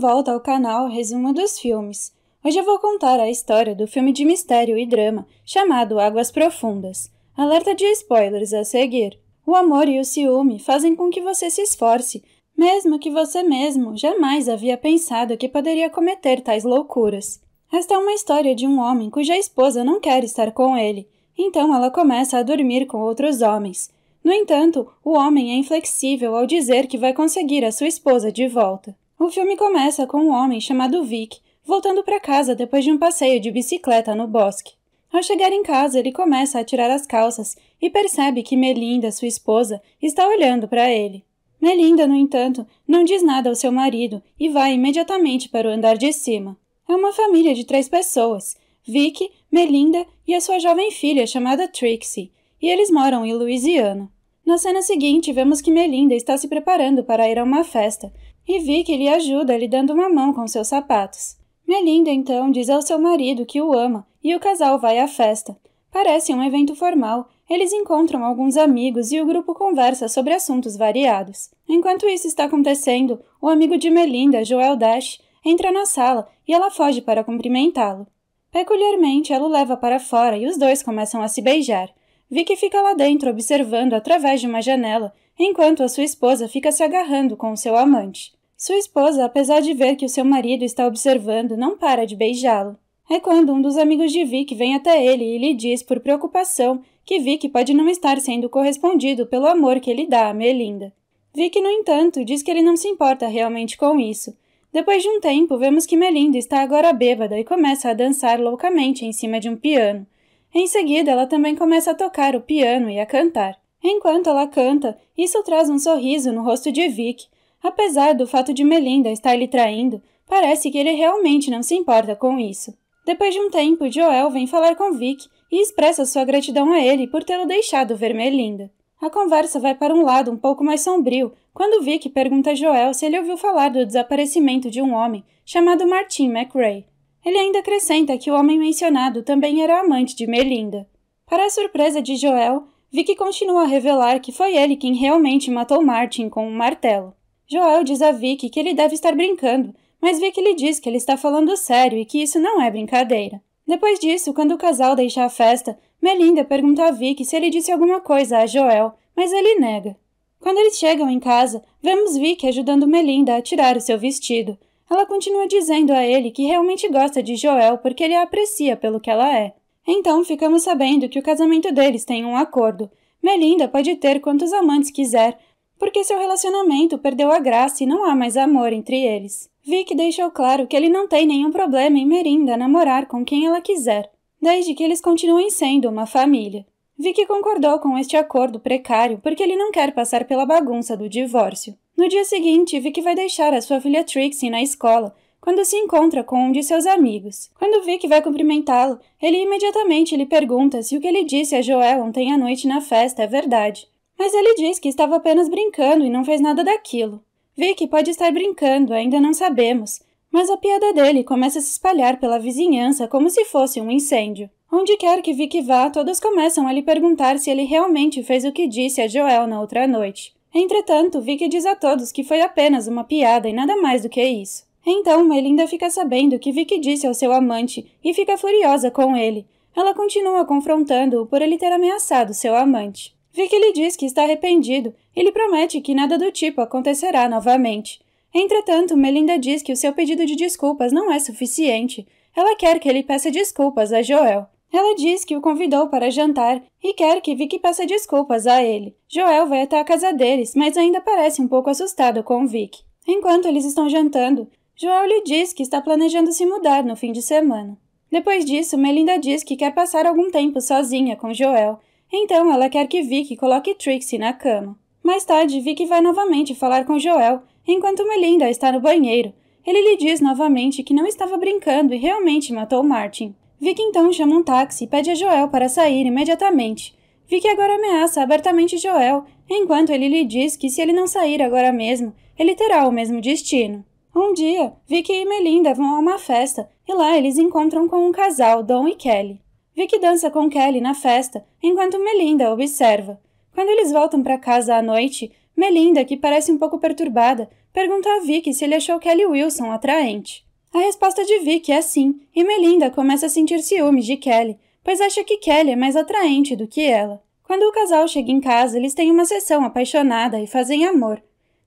volta ao canal Resumo dos Filmes. Hoje eu vou contar a história do filme de mistério e drama chamado Águas Profundas. Alerta de spoilers a seguir. O amor e o ciúme fazem com que você se esforce, mesmo que você mesmo jamais havia pensado que poderia cometer tais loucuras. Esta é uma história de um homem cuja esposa não quer estar com ele, então ela começa a dormir com outros homens. No entanto, o homem é inflexível ao dizer que vai conseguir a sua esposa de volta. O filme começa com um homem chamado Vic voltando para casa depois de um passeio de bicicleta no bosque. Ao chegar em casa, ele começa a tirar as calças e percebe que Melinda, sua esposa, está olhando para ele. Melinda, no entanto, não diz nada ao seu marido e vai imediatamente para o andar de cima. É uma família de três pessoas: Vic, Melinda e a sua jovem filha chamada Trixie, e eles moram em Louisiana. Na cena seguinte, vemos que Melinda está se preparando para ir a uma festa, e Vicky lhe ajuda, lhe dando uma mão com seus sapatos. Melinda, então, diz ao seu marido que o ama e o casal vai à festa. Parece um evento formal. Eles encontram alguns amigos e o grupo conversa sobre assuntos variados. Enquanto isso está acontecendo, o amigo de Melinda, Joel Dash, entra na sala e ela foge para cumprimentá-lo. Peculiarmente, ela o leva para fora e os dois começam a se beijar. Vicky fica lá dentro observando através de uma janela, enquanto a sua esposa fica se agarrando com o seu amante. Sua esposa, apesar de ver que o seu marido está observando, não para de beijá-lo. É quando um dos amigos de Vic vem até ele e lhe diz, por preocupação, que Vic pode não estar sendo correspondido pelo amor que ele dá a Melinda. Vic, no entanto, diz que ele não se importa realmente com isso. Depois de um tempo, vemos que Melinda está agora bêbada e começa a dançar loucamente em cima de um piano. Em seguida, ela também começa a tocar o piano e a cantar. Enquanto ela canta, isso traz um sorriso no rosto de Vic, Apesar do fato de Melinda estar lhe traindo, parece que ele realmente não se importa com isso. Depois de um tempo, Joel vem falar com Vic e expressa sua gratidão a ele por tê-lo deixado ver Melinda. A conversa vai para um lado um pouco mais sombrio quando Vic pergunta a Joel se ele ouviu falar do desaparecimento de um homem chamado Martin McRae. Ele ainda acrescenta que o homem mencionado também era amante de Melinda. Para a surpresa de Joel, Vic continua a revelar que foi ele quem realmente matou Martin com um martelo. Joel diz a Vicky que ele deve estar brincando, mas Vicky lhe diz que ele está falando sério e que isso não é brincadeira. Depois disso, quando o casal deixa a festa, Melinda pergunta a Vicky se ele disse alguma coisa a Joel, mas ele nega. Quando eles chegam em casa, vemos Vicky ajudando Melinda a tirar o seu vestido. Ela continua dizendo a ele que realmente gosta de Joel porque ele a aprecia pelo que ela é. Então ficamos sabendo que o casamento deles tem um acordo. Melinda pode ter quantos amantes quiser, porque seu relacionamento perdeu a graça e não há mais amor entre eles. Vic deixou claro que ele não tem nenhum problema em Merinda namorar com quem ela quiser, desde que eles continuem sendo uma família. Vicky concordou com este acordo precário porque ele não quer passar pela bagunça do divórcio. No dia seguinte, Vicky vai deixar a sua filha Trixie na escola quando se encontra com um de seus amigos. Quando Vicky vai cumprimentá-lo, ele imediatamente lhe pergunta se o que ele disse a Joel ontem à noite na festa é verdade. Mas ele diz que estava apenas brincando e não fez nada daquilo. Vicky pode estar brincando, ainda não sabemos, mas a piada dele começa a se espalhar pela vizinhança como se fosse um incêndio. Onde quer que Vicky vá, todos começam a lhe perguntar se ele realmente fez o que disse a Joel na outra noite. Entretanto, Vicky diz a todos que foi apenas uma piada e nada mais do que isso. Então, Melinda fica sabendo o que Vicky disse ao seu amante e fica furiosa com ele. Ela continua confrontando-o por ele ter ameaçado seu amante. Vicky diz que está arrependido e lhe promete que nada do tipo acontecerá novamente. Entretanto, Melinda diz que o seu pedido de desculpas não é suficiente. Ela quer que ele peça desculpas a Joel. Ela diz que o convidou para jantar e quer que Vicky peça desculpas a ele. Joel vai até a casa deles, mas ainda parece um pouco assustado com Vicky. Enquanto eles estão jantando, Joel lhe diz que está planejando se mudar no fim de semana. Depois disso, Melinda diz que quer passar algum tempo sozinha com Joel então ela quer que Vicky coloque Trixie na cama. Mais tarde, Vicky vai novamente falar com Joel, enquanto Melinda está no banheiro. Ele lhe diz novamente que não estava brincando e realmente matou Martin. Vicky então chama um táxi e pede a Joel para sair imediatamente. Vicky agora ameaça abertamente Joel, enquanto ele lhe diz que se ele não sair agora mesmo, ele terá o mesmo destino. Um dia, Vicky e Melinda vão a uma festa e lá eles encontram com um casal, Don e Kelly. Vicky dança com Kelly na festa, enquanto Melinda observa. Quando eles voltam para casa à noite, Melinda, que parece um pouco perturbada, pergunta a Vicky se ele achou Kelly Wilson atraente. A resposta de Vicky é sim, e Melinda começa a sentir ciúmes de Kelly, pois acha que Kelly é mais atraente do que ela. Quando o casal chega em casa, eles têm uma sessão apaixonada e fazem amor.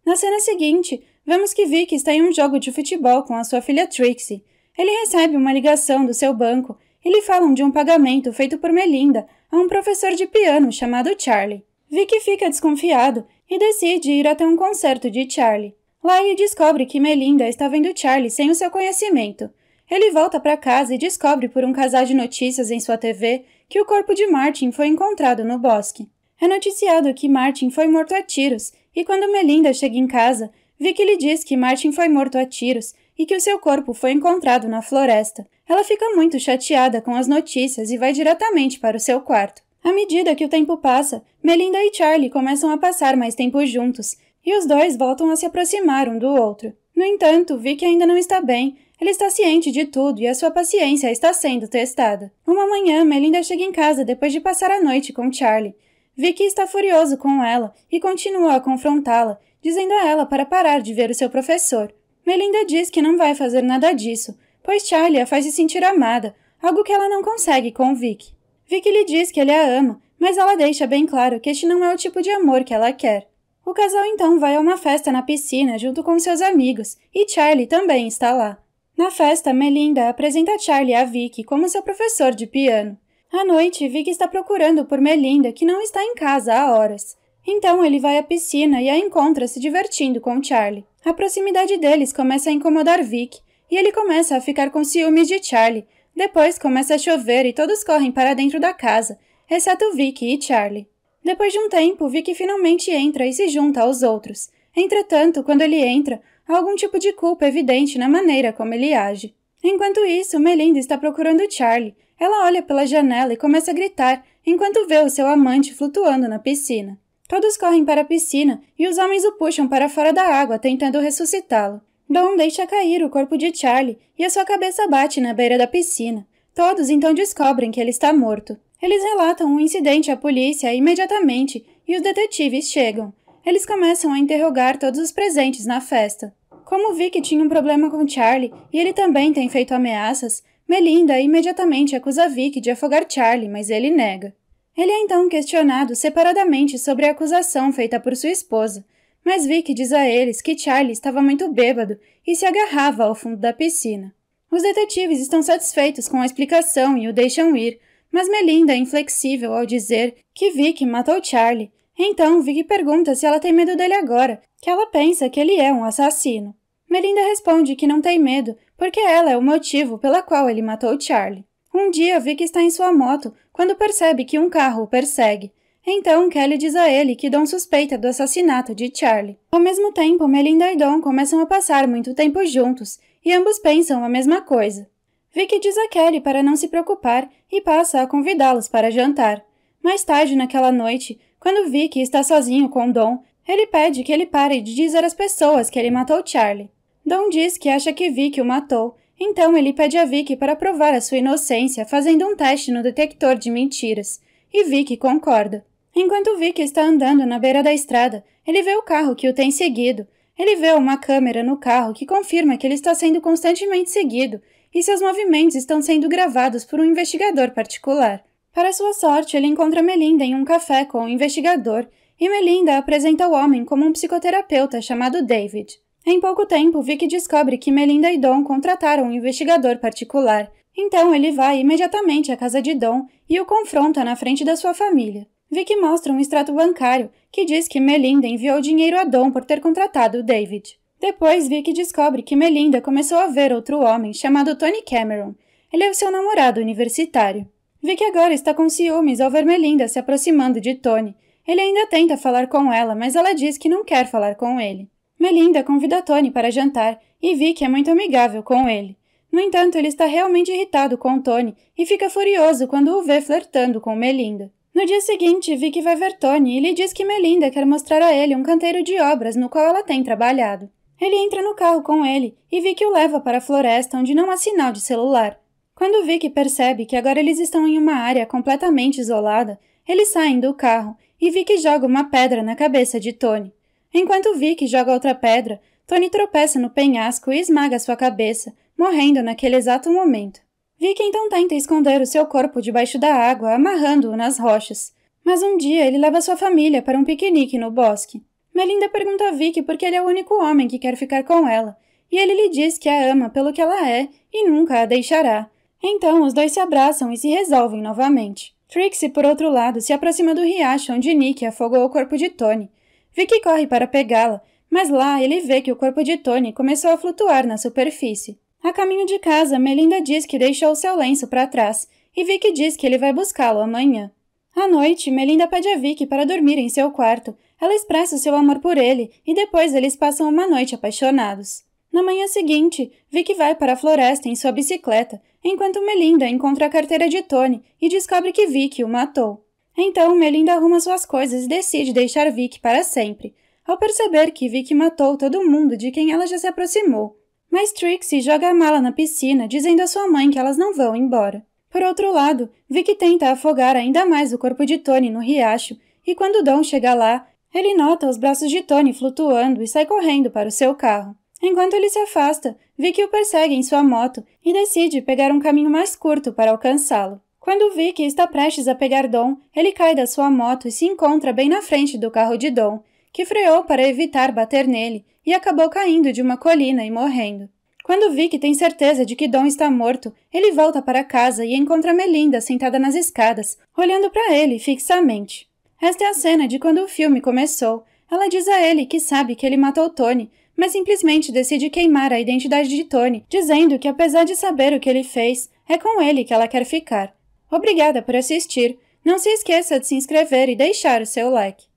Na cena seguinte, vemos que Vicky está em um jogo de futebol com a sua filha Trixie. Ele recebe uma ligação do seu banco ele falam de um pagamento feito por Melinda a um professor de piano chamado Charlie. Vicky fica desconfiado e decide ir até um concerto de Charlie. Lá ele descobre que Melinda está vendo Charlie sem o seu conhecimento. Ele volta para casa e descobre por um casal de notícias em sua TV que o corpo de Martin foi encontrado no bosque. É noticiado que Martin foi morto a tiros, e quando Melinda chega em casa, Vicky lhe diz que Martin foi morto a tiros e que o seu corpo foi encontrado na floresta. Ela fica muito chateada com as notícias e vai diretamente para o seu quarto. À medida que o tempo passa, Melinda e Charlie começam a passar mais tempo juntos, e os dois voltam a se aproximar um do outro. No entanto, Vicky ainda não está bem. Ele está ciente de tudo e a sua paciência está sendo testada. Uma manhã, Melinda chega em casa depois de passar a noite com Charlie. Vicky está furioso com ela e continua a confrontá-la, dizendo a ela para parar de ver o seu professor. Melinda diz que não vai fazer nada disso, pois Charlie a faz se sentir amada, algo que ela não consegue com Vic. Vic lhe diz que ele a ama, mas ela deixa bem claro que este não é o tipo de amor que ela quer. O casal então vai a uma festa na piscina junto com seus amigos, e Charlie também está lá. Na festa, Melinda apresenta Charlie a Vicky como seu professor de piano. À noite, Vicky está procurando por Melinda, que não está em casa há horas. Então ele vai à piscina e a encontra se divertindo com Charlie. A proximidade deles começa a incomodar Vic, e ele começa a ficar com ciúmes de Charlie. Depois começa a chover e todos correm para dentro da casa, exceto Vicky e Charlie. Depois de um tempo, Vicky finalmente entra e se junta aos outros. Entretanto, quando ele entra, há algum tipo de culpa evidente na maneira como ele age. Enquanto isso, Melinda está procurando Charlie. Ela olha pela janela e começa a gritar enquanto vê o seu amante flutuando na piscina. Todos correm para a piscina e os homens o puxam para fora da água, tentando ressuscitá-lo. Dom deixa cair o corpo de Charlie e a sua cabeça bate na beira da piscina. Todos então descobrem que ele está morto. Eles relatam o um incidente à polícia imediatamente e os detetives chegam. Eles começam a interrogar todos os presentes na festa. Como Vicky tinha um problema com Charlie e ele também tem feito ameaças, Melinda imediatamente acusa Vicky de afogar Charlie, mas ele nega. Ele é então questionado separadamente sobre a acusação feita por sua esposa, mas Vic diz a eles que Charlie estava muito bêbado e se agarrava ao fundo da piscina. Os detetives estão satisfeitos com a explicação e o deixam ir, mas Melinda é inflexível ao dizer que Vic matou Charlie. Então Vic pergunta se ela tem medo dele agora, que ela pensa que ele é um assassino. Melinda responde que não tem medo, porque ela é o motivo pela qual ele matou Charlie. Um dia Vic está em sua moto quando percebe que um carro o persegue. Então Kelly diz a ele que Dom suspeita do assassinato de Charlie. Ao mesmo tempo, Melinda e Dom começam a passar muito tempo juntos e ambos pensam a mesma coisa. Vicky diz a Kelly para não se preocupar e passa a convidá-los para jantar. Mais tarde naquela noite, quando Vicky está sozinho com Dom, ele pede que ele pare de dizer às pessoas que ele matou Charlie. Dom diz que acha que Vicky o matou, então ele pede a Vicky para provar a sua inocência fazendo um teste no detector de mentiras, e Vicky concorda. Enquanto Vic está andando na beira da estrada, ele vê o carro que o tem seguido. Ele vê uma câmera no carro que confirma que ele está sendo constantemente seguido e seus movimentos estão sendo gravados por um investigador particular. Para sua sorte, ele encontra Melinda em um café com o um investigador e Melinda apresenta o homem como um psicoterapeuta chamado David. Em pouco tempo, Vic descobre que Melinda e Dom contrataram um investigador particular, então ele vai imediatamente à casa de Dom e o confronta na frente da sua família. Vicky mostra um extrato bancário que diz que Melinda enviou dinheiro a Dom por ter contratado o David. Depois Vicky descobre que Melinda começou a ver outro homem chamado Tony Cameron. Ele é o seu namorado universitário. Vicky agora está com ciúmes ao ver Melinda se aproximando de Tony. Ele ainda tenta falar com ela, mas ela diz que não quer falar com ele. Melinda convida Tony para jantar e Vicky é muito amigável com ele. No entanto, ele está realmente irritado com Tony e fica furioso quando o vê flertando com Melinda. No dia seguinte, Vicky vai ver Tony e lhe diz que Melinda quer mostrar a ele um canteiro de obras no qual ela tem trabalhado. Ele entra no carro com ele e Vicky o leva para a floresta onde não há sinal de celular. Quando Vicky percebe que agora eles estão em uma área completamente isolada, eles saem do carro e Vicky joga uma pedra na cabeça de Tony. Enquanto Vicky joga outra pedra, Tony tropeça no penhasco e esmaga sua cabeça, morrendo naquele exato momento. Vic então tenta esconder o seu corpo debaixo da água, amarrando-o nas rochas. Mas um dia ele leva sua família para um piquenique no bosque. Melinda pergunta a Vic por que ele é o único homem que quer ficar com ela, e ele lhe diz que a ama pelo que ela é e nunca a deixará. Então os dois se abraçam e se resolvem novamente. Trixie, por outro lado, se aproxima do riacho onde Nick afogou o corpo de Tony. Vicky corre para pegá-la, mas lá ele vê que o corpo de Tony começou a flutuar na superfície. A caminho de casa, Melinda diz que deixou seu lenço para trás e Vicky diz que ele vai buscá-lo amanhã. À noite, Melinda pede a Vicky para dormir em seu quarto. Ela expressa seu amor por ele e depois eles passam uma noite apaixonados. Na manhã seguinte, Vicky vai para a floresta em sua bicicleta, enquanto Melinda encontra a carteira de Tony e descobre que Vicky o matou. Então, Melinda arruma suas coisas e decide deixar Vicky para sempre, ao perceber que Vicky matou todo mundo de quem ela já se aproximou. Mas Trixie joga a mala na piscina, dizendo a sua mãe que elas não vão embora. Por outro lado, Vic tenta afogar ainda mais o corpo de Tony no riacho, e quando Don chega lá, ele nota os braços de Tony flutuando e sai correndo para o seu carro. Enquanto ele se afasta, Vicky o persegue em sua moto e decide pegar um caminho mais curto para alcançá-lo. Quando Vicky está prestes a pegar Dom, ele cai da sua moto e se encontra bem na frente do carro de Dom, que freou para evitar bater nele e acabou caindo de uma colina e morrendo. Quando Vic tem certeza de que Dom está morto, ele volta para casa e encontra Melinda sentada nas escadas, olhando para ele fixamente. Esta é a cena de quando o filme começou. Ela diz a ele que sabe que ele matou Tony, mas simplesmente decide queimar a identidade de Tony, dizendo que apesar de saber o que ele fez, é com ele que ela quer ficar. Obrigada por assistir. Não se esqueça de se inscrever e deixar o seu like.